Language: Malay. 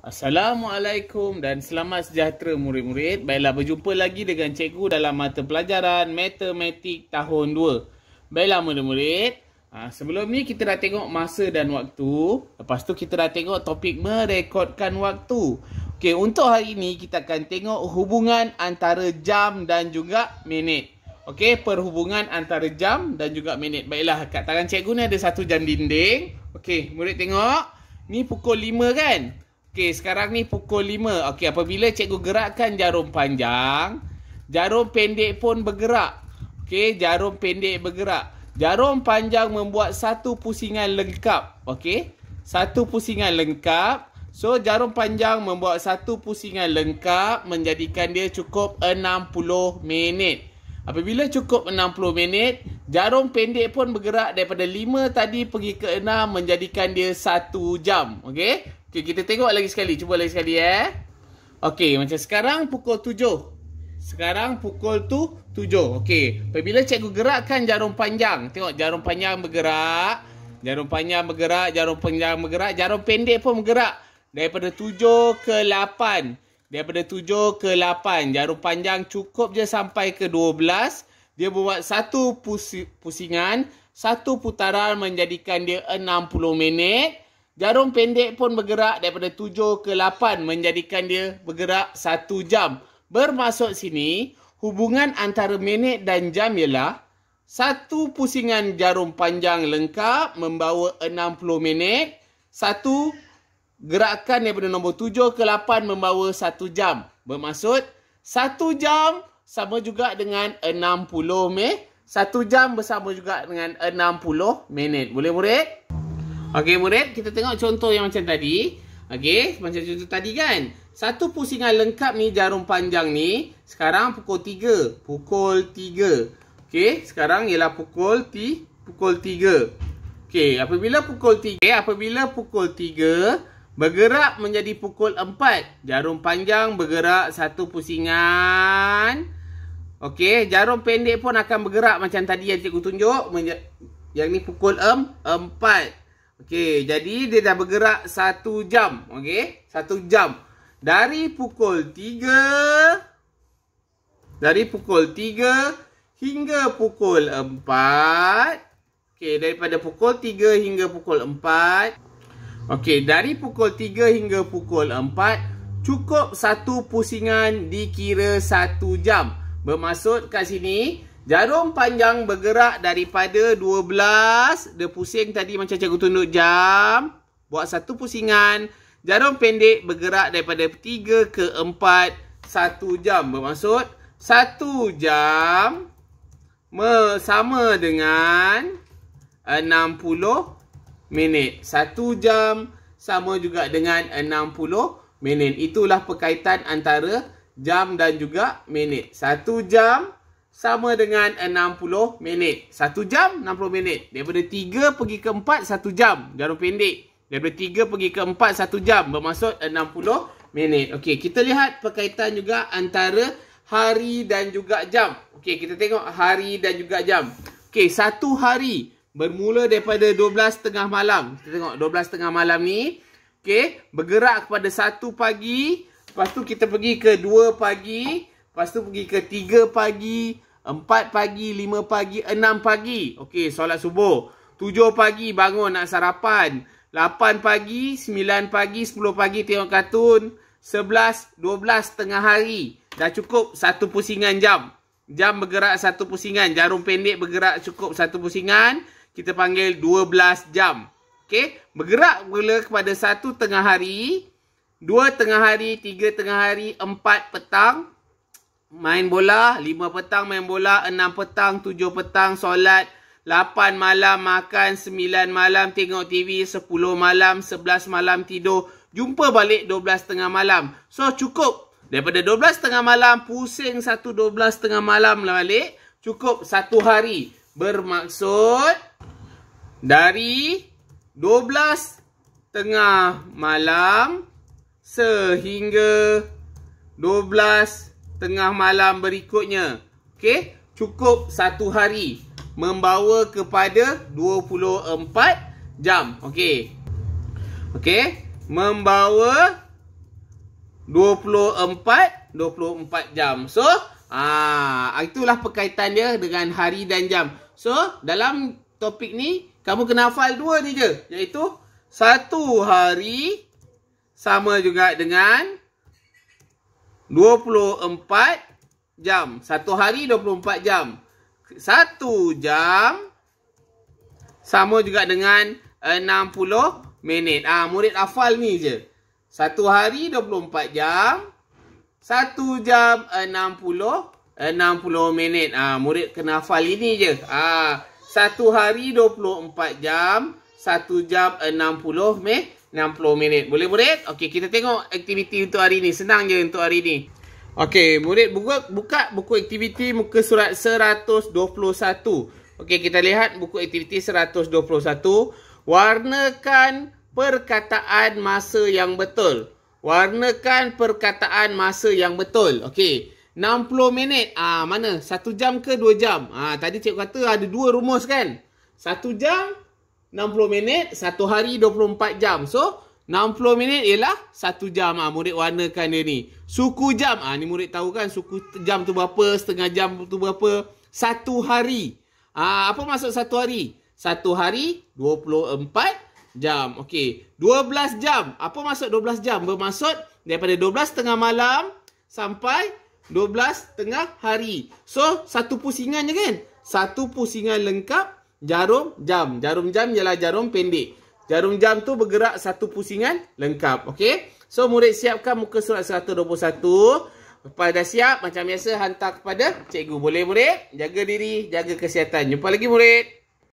Assalamualaikum dan selamat sejahtera murid-murid. Baiklah berjumpa lagi dengan cikgu dalam mata pelajaran matematik tahun 2. Baiklah murid-murid. Ha, sebelum ni kita dah tengok masa dan waktu. Lepas tu kita dah tengok topik merekodkan waktu. Okey, untuk hari ini kita akan tengok hubungan antara jam dan juga minit. Okey, perhubungan antara jam dan juga minit. Baiklah, kat tangan cikgu ni ada satu jam dinding. Okey, murid tengok. Ni pukul 5 kan? Okey, sekarang ni pukul 5. Okey, apabila cikgu gerakkan jarum panjang, jarum pendek pun bergerak. Okey, jarum pendek bergerak. Jarum panjang membuat satu pusingan lengkap. Okey, satu pusingan lengkap. So, jarum panjang membuat satu pusingan lengkap menjadikan dia cukup 60 minit. Apabila cukup 60 minit, jarum pendek pun bergerak daripada 5 tadi pergi ke 6 menjadikan dia 1 jam. Okey? Okay kita tengok lagi sekali. Cuba lagi sekali eh. Okay macam sekarang pukul tujuh. Sekarang pukul tu 7. Okey. Apabila cikgu gerakkan jarum panjang, tengok jarum panjang bergerak, jarum panjang bergerak, jarum panjang bergerak, jarum pendek pun bergerak daripada tujuh ke 8. Daripada tujuh ke lapan, jarum panjang cukup je sampai ke dua belas. Dia buat satu pusingan, satu putaran menjadikan dia enam puluh minit. Jarum pendek pun bergerak daripada 7 ke 8 menjadikan dia bergerak 1 jam. Bermaksud sini, hubungan antara minit dan jam ialah satu pusingan jarum panjang lengkap membawa 60 minit. Satu gerakan daripada nombor 7 ke 8 membawa 1 jam. Bermaksud 1 jam sama juga dengan 60 minit. 1 jam bersama juga dengan 60 minit. Boleh murid? Boleh. Okey murid, kita tengok contoh yang macam tadi. Okey, macam contoh tadi kan. Satu pusingan lengkap ni jarum panjang ni sekarang pukul 3. Pukul 3. Okey, sekarang ialah pukul T pukul 3. Okey, apabila pukul 3, apabila pukul 3 bergerak menjadi pukul 4. Jarum panjang bergerak satu pusingan. Okey, jarum pendek pun akan bergerak macam tadi yang cikgu tunjuk. Yang ni pukul 4. Okey, jadi dia dah bergerak satu jam. Okey, Satu jam. Dari pukul tiga dari pukul tiga hingga pukul empat. Okey, daripada pukul tiga hingga pukul empat. Okey, dari pukul tiga hingga pukul empat cukup satu pusingan dikira satu jam. Bermaksud kat sini Jarum panjang bergerak daripada 12. Dia pusing tadi macam cikgu tunduk jam. Buat satu pusingan. Jarum pendek bergerak daripada 3 ke 4. Satu jam. Bermaksud satu jam sama dengan 60 minit. Satu jam sama juga dengan 60 minit. Itulah perkaitan antara jam dan juga minit. Satu jam sama dengan 60 minit. 1 jam 60 minit. Daripada 3 pergi ke 4 1 jam jarum pendek. Daripada 3 pergi ke 4 1 jam bermaksud 60 minit. Okey, kita lihat perkaitan juga antara hari dan juga jam. Okey, kita tengok hari dan juga jam. Okey, satu hari bermula daripada 12 tengah malam. Kita tengok tengah malam ni. Okey, bergerak kepada 1 pagi, lepas tu kita pergi ke 2 pagi, lepas tu pergi ke 3 pagi, Empat pagi, lima pagi, enam pagi. Okey, solat subuh. Tujuh pagi, bangun nak sarapan. Lapan pagi, sembilan pagi, sepuluh pagi tengok kartun. Sebelas, dua belas, tengah hari. Dah cukup satu pusingan jam. Jam bergerak satu pusingan. Jarum pendek bergerak cukup satu pusingan. Kita panggil dua belas jam. Okey, bergerak mula kepada satu tengah hari. Dua tengah hari, tiga tengah hari, empat petang main bola, 5 petang main bola, 6 petang, 7 petang solat, 8 malam makan, 9 malam tengok TV, 10 malam, 11 malam tidur, jumpa balik 12.30 malam. So cukup daripada 12.30 malam pusing satu 12.30 malam lah balik, cukup satu hari. Bermaksud dari tengah malam sehingga 12 tengah malam berikutnya. Okey, cukup satu hari membawa kepada 24 jam. Okey. Okey, membawa 24 24 jam. So, ah itulah perkaitan dia dengan hari dan jam. So, dalam topik ni kamu kena hafal dua ni je, iaitu satu hari sama juga dengan 24 24 jam. Satu hari 24 jam. Satu jam sama juga dengan 60 minit. Ah ha, murid hafal ni je. Satu hari 24 jam. Satu jam 60 60 minit. Ah ha, murid kena hafal ini je. Ah ha, satu hari 24 jam. Satu jam 60 minit. 60 minit. Boleh murid? Okey, kita tengok aktiviti untuk hari ni. Senang je untuk hari ni. Okey, murid buka, buka buku aktiviti muka surat 121. Okey, kita lihat buku aktiviti 121. Warnakan perkataan masa yang betul. Warnakan perkataan masa yang betul. Okey, 60 minit. Ah, mana? 1 jam ke 2 jam? Ah, tadi cikgu kata ada dua rumus kan? 1 jam 60 minit, satu hari 24 jam. So, 60 minit ialah satu jam ah murid warnakan dia ni. Suku jam ah ni murid tahu kan suku jam tu berapa, setengah jam tu berapa? Satu hari. Ah apa maksud satu hari? Satu hari 24 jam. Okey, 12 jam. Apa maksud 12 jam? Bermaksud daripada 12 tengah malam sampai 12 tengah hari. So, satu pusingan je kan? Satu pusingan lengkap 12 jarum jam. Jarum jam ialah jarum pendek. Jarum jam tu bergerak satu pusingan lengkap. Okey. So murid siapkan muka surat 121. Lepas dah siap macam biasa hantar kepada cikgu. Boleh murid? Jaga diri, jaga kesihatan. Jumpa lagi murid.